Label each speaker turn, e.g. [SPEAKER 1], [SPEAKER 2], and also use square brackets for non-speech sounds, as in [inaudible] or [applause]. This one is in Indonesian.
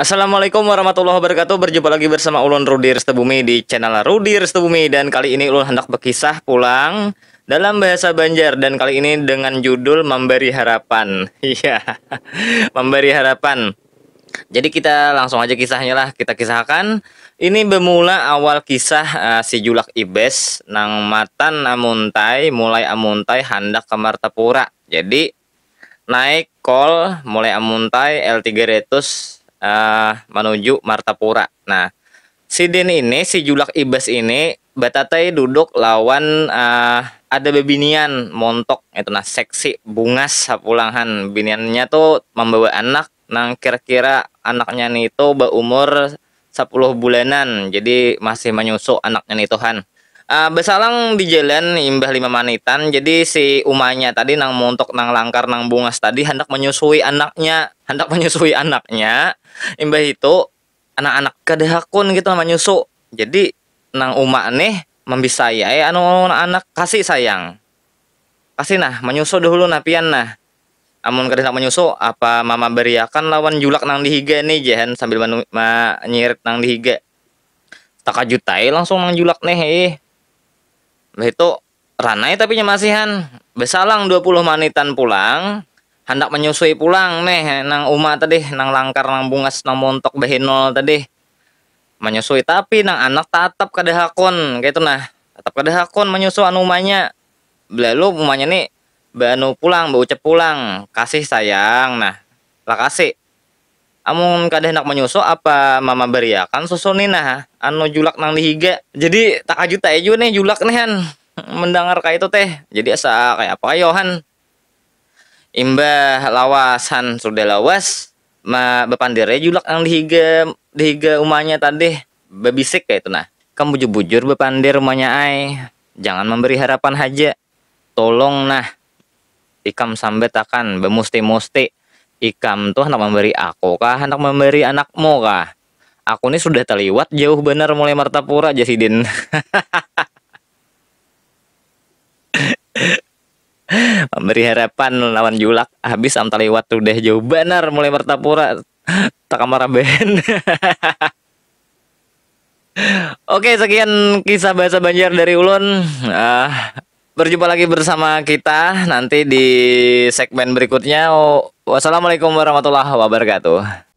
[SPEAKER 1] Assalamualaikum warahmatullahi wabarakatuh Berjumpa lagi bersama Ulun Rudir Restebumi di channel Rudir Restebumi Dan kali ini Ulun hendak berkisah pulang dalam bahasa Banjar Dan kali ini dengan judul Memberi Harapan [laughs] Iya, Memberi Harapan Jadi kita langsung aja kisahnya lah Kita kisahkan Ini bermula awal kisah uh, si Julak Ibes Nang matan amuntai Mulai amuntai handak ke Martapura Jadi naik kol mulai amuntai L300 uh, menuju Martapura. Nah, si Din ini, si Julak Ibas ini, Batatai duduk lawan uh, ada bebinian montok itu nah seksi bungas sapulangan biniannya tuh membawa anak nang kira-kira anaknya nih itu berumur 10 bulanan jadi masih menyusuk anaknya nih Tuhan Uh, besalang di jalan imbah lima manitan jadi si umanya tadi nang montok nang langkar nang bungas tadi hendak menyusui anaknya hendak menyusui anaknya imbah itu anak-anak kadehakun gitu namanya nyusu jadi nang uma nih membisai ya anu anak kasih sayang kasih nah menyusu dahulu napian nah amun kada nak menyusu apa mama beriakan lawan julak nang dihiga nih jahan sambil menyirit nang dihiga tak kajutai langsung nang julak nih eh Nah, itu ranai tapi nyemasihan. Besalang 20 manitan pulang, hendak menyusui pulang nih nang uma tadi, nang langkar, nang bungas, nang montok behinol tadi. Menyusui tapi nang anak tatap kada kayak gitu nah. Tatap kada hakun menyusui anu umanya. Lalu umanya nih banu pulang, bau pulang, kasih sayang nah. Lah kasih amun kada hendak menyusu apa mama beri beriakan susu nina anu julak nang dihiga jadi tak ajut aja juga nih julak nih han mendengar kayak itu teh jadi asa kayak apa yohan imbah lawasan sudah lawas ma bepandirnya julak nang dihiga dihiga umahnya tadi babisik kayak itu nah kamu bujur-bujur bepandir ai jangan memberi harapan haja tolong nah ikam sambet akan bemusti-musti Ikam tuh hendak memberi aku kah? Hendak memberi anakmu kah? Aku ini sudah terliwat jauh benar mulai Martapura Jasidin. [laughs] memberi harapan lawan julak habis am terliwat deh jauh benar mulai Martapura tak ben. [laughs] Oke, sekian kisah bahasa Banjar dari Ulun. Uh, Berjumpa lagi bersama kita nanti di segmen berikutnya. Wassalamualaikum warahmatullahi wabarakatuh.